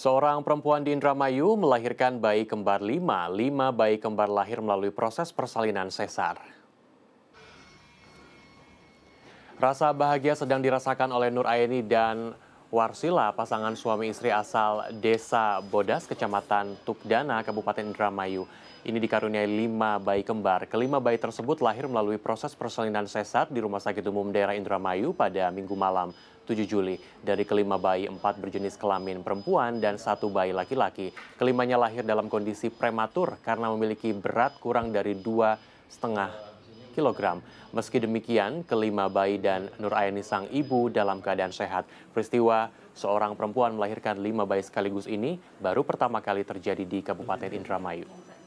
Seorang perempuan di Indramayu melahirkan bayi kembar lima. Lima bayi kembar lahir melalui proses persalinan sesar. Rasa bahagia sedang dirasakan oleh Nur Aini dan Warsila, pasangan suami istri asal Desa Bodas, Kecamatan Tukdana, Kabupaten Indramayu. Ini dikaruniai lima bayi kembar. Kelima bayi tersebut lahir melalui proses persalinan sesat di Rumah Sakit Umum Daerah Indramayu pada minggu malam 7 Juli. Dari kelima bayi, empat berjenis kelamin perempuan dan satu bayi laki-laki. Kelimanya lahir dalam kondisi prematur karena memiliki berat kurang dari dua setengah kg. Meski demikian, kelima bayi dan Nur Aini sang ibu dalam keadaan sehat. Peristiwa seorang perempuan melahirkan lima bayi sekaligus ini baru pertama kali terjadi di Kabupaten Indramayu.